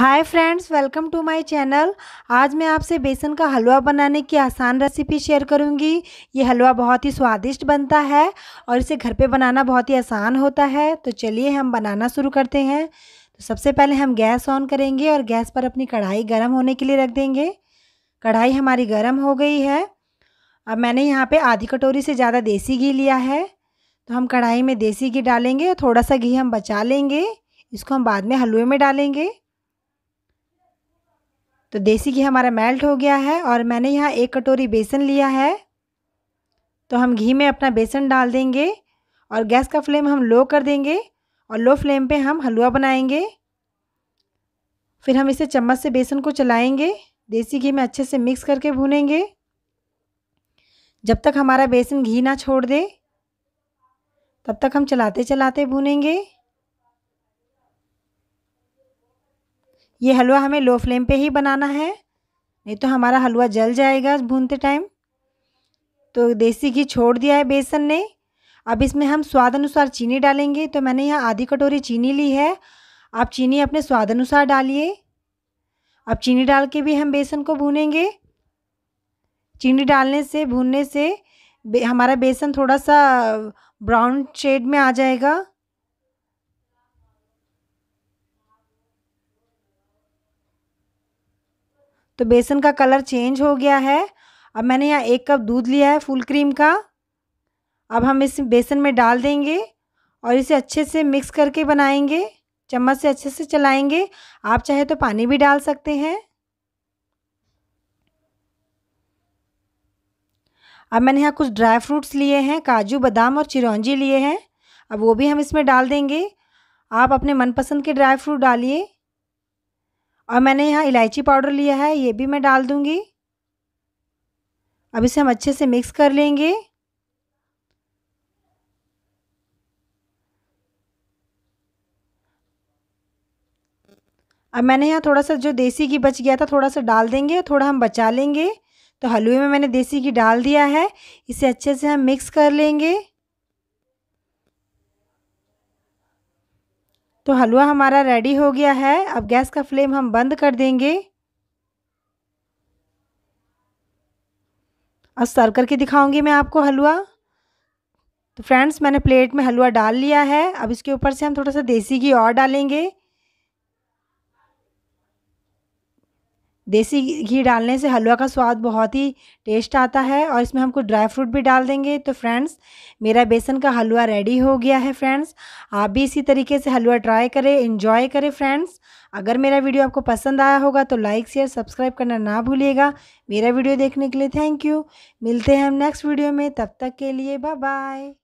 hi friends welcome to my channel आज मैं आपसे बेसन का हलवा बनाने की आसान रेसिपी शेयर करूंगी ये हलवा बहुत ही स्वादिष्ट बनता है और इसे घर पे बनाना बहुत ही आसान होता है तो चलिए हम बनाना शुरू करते हैं तो सबसे पहले हम गैस ऑन करेंगे और गैस पर अपनी कढ़ाई गर्म होने के लिए रख देंगे कढ़ाई हमारी गर्म हो गई है अब मैंने यहाँ पर आधी कटोरी से ज़्यादा देसी घी लिया है तो हम कढ़ाई में देसी घी डालेंगे और थोड़ा सा घी हम बचा लेंगे इसको हम बाद में हलवे में डालेंगे तो देसी घी हमारा मेल्ट हो गया है और मैंने यहाँ एक कटोरी बेसन लिया है तो हम घी में अपना बेसन डाल देंगे और गैस का फ्लेम हम लो कर देंगे और लो फ्लेम पे हम हलवा बनाएंगे फिर हम इसे चम्मच से बेसन को चलाएंगे देसी घी में अच्छे से मिक्स करके भूनेंगे जब तक हमारा बेसन घी ना छोड़ दे तब तक हम चलाते चलाते भूनेंगे ये हलवा हमें लो फ्लेम पे ही बनाना है नहीं तो हमारा हलवा जल जाएगा भूनते टाइम तो देसी घी छोड़ दिया है बेसन ने अब इसमें हम स्वाद अनुसार चीनी डालेंगे तो मैंने यहाँ आधी कटोरी चीनी ली है आप चीनी अपने स्वाद अनुसार डालिए अब चीनी डाल के भी हम बेसन को भूनेंगे चीनी डालने से भूनने से हमारा बेसन थोड़ा सा ब्राउन शेड में आ जाएगा तो बेसन का कलर चेंज हो गया है अब मैंने यहाँ एक कप दूध लिया है फुल क्रीम का अब हम इस बेसन में डाल देंगे और इसे अच्छे से मिक्स करके बनाएंगे चम्मच से अच्छे से चलाएंगे आप चाहे तो पानी भी डाल सकते हैं अब मैंने यहाँ कुछ ड्राई फ्रूट्स लिए हैं काजू बादाम और चिरौंजी लिए हैं अब वो भी हम इसमें डाल देंगे आप अपने मनपसंद के ड्राई फ्रूट डालिए और मैंने यहाँ इलायची पाउडर लिया है ये भी मैं डाल दूँगी अब इसे हम अच्छे से मिक्स कर लेंगे अब मैंने यहाँ थोड़ा सा जो देसी घी बच गया था थोड़ा सा डाल देंगे थोड़ा हम बचा लेंगे तो हलवे में मैंने देसी घी डाल दिया है इसे अच्छे से हम मिक्स कर लेंगे तो हलवा हमारा रेडी हो गया है अब गैस का फ्लेम हम बंद कर देंगे और सर्व करके दिखाऊंगी मैं आपको हलवा तो फ्रेंड्स मैंने प्लेट में हलवा डाल लिया है अब इसके ऊपर से हम थोड़ा सा देसी घी और डालेंगे देसी घी डालने से हलवा का स्वाद बहुत ही टेस्ट आता है और इसमें हमको ड्राई फ्रूट भी डाल देंगे तो फ्रेंड्स मेरा बेसन का हलवा रेडी हो गया है फ्रेंड्स आप भी इसी तरीके से हलवा ट्राई करें इन्जॉय करें फ्रेंड्स अगर मेरा वीडियो आपको पसंद आया होगा तो लाइक शेयर सब्सक्राइब करना ना भूलिएगा मेरा वीडियो देखने के लिए थैंक यू मिलते हैं हम नेक्स्ट वीडियो में तब तक के लिए बाय बाय